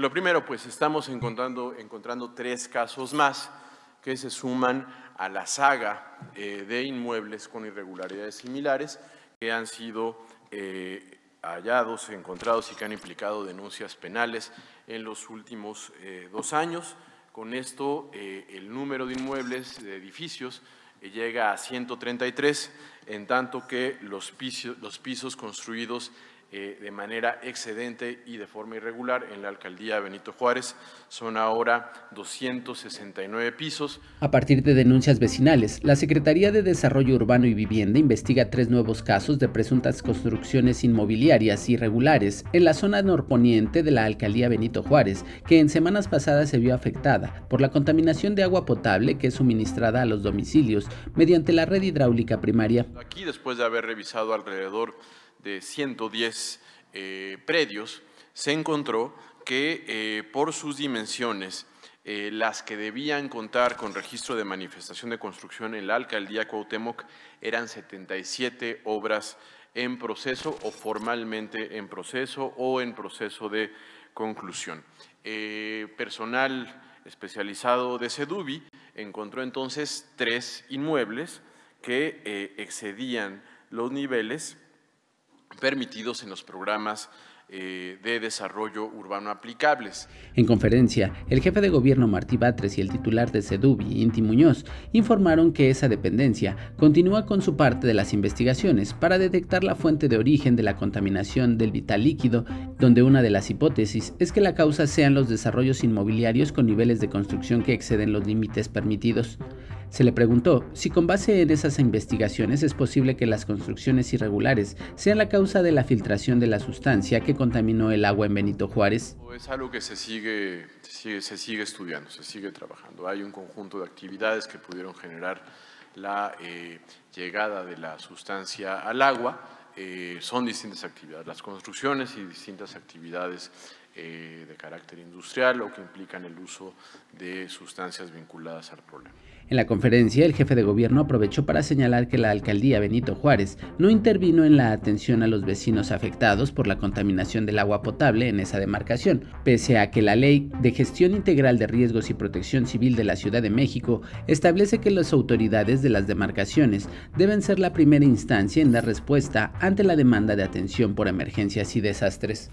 Lo primero, pues estamos encontrando, encontrando tres casos más que se suman a la saga eh, de inmuebles con irregularidades similares que han sido eh, hallados, encontrados y que han implicado denuncias penales en los últimos eh, dos años. Con esto, el número de inmuebles, de edificios llega a 133, en tanto que los pisos, los pisos construidos eh, de manera excedente y de forma irregular en la alcaldía Benito Juárez. Son ahora 269 pisos. A partir de denuncias vecinales, la Secretaría de Desarrollo Urbano y Vivienda investiga tres nuevos casos de presuntas construcciones inmobiliarias irregulares en la zona norponiente de la alcaldía Benito Juárez, que en semanas pasadas se vio afectada por la contaminación de agua potable que es suministrada a los domicilios mediante la red hidráulica primaria. Aquí, después de haber revisado alrededor de 110 eh, predios, se encontró que eh, por sus dimensiones, eh, las que debían contar con registro de manifestación de construcción en la alcaldía Cuauhtémoc eran 77 obras en proceso o formalmente en proceso o en proceso de conclusión. personal especializado de CEDUBI encontró entonces tres inmuebles que eh, excedían los niveles permitidos en los programas eh, de desarrollo urbano aplicables. En conferencia, el jefe de gobierno Martí Batres y el titular de Sedubi, Inti Muñoz, informaron que esa dependencia continúa con su parte de las investigaciones para detectar la fuente de origen de la contaminación del vital líquido, donde una de las hipótesis es que la causa sean los desarrollos inmobiliarios con niveles de construcción que exceden los límites permitidos. Se le preguntó si con base en esas investigaciones es posible que las construcciones irregulares sean la causa de la filtración de la sustancia que contaminó el agua en Benito Juárez. Es algo que se sigue, se sigue, estudiando, se sigue trabajando. Hay un conjunto de actividades que pudieron generar la eh, llegada de la sustancia al agua. Eh, son distintas actividades, las construcciones y distintas actividades eh, de carácter industrial o que implican el uso de sustancias vinculadas al problema. En la conferencia, el jefe de gobierno aprovechó para señalar que la alcaldía Benito Juárez no intervino en la atención a los vecinos afectados por la contaminación del agua potable en esa demarcación, pese a que la Ley de Gestión Integral de Riesgos y Protección Civil de la Ciudad de México establece que las autoridades de las demarcaciones deben ser la primera instancia en dar respuesta ante la demanda de atención por emergencias y desastres.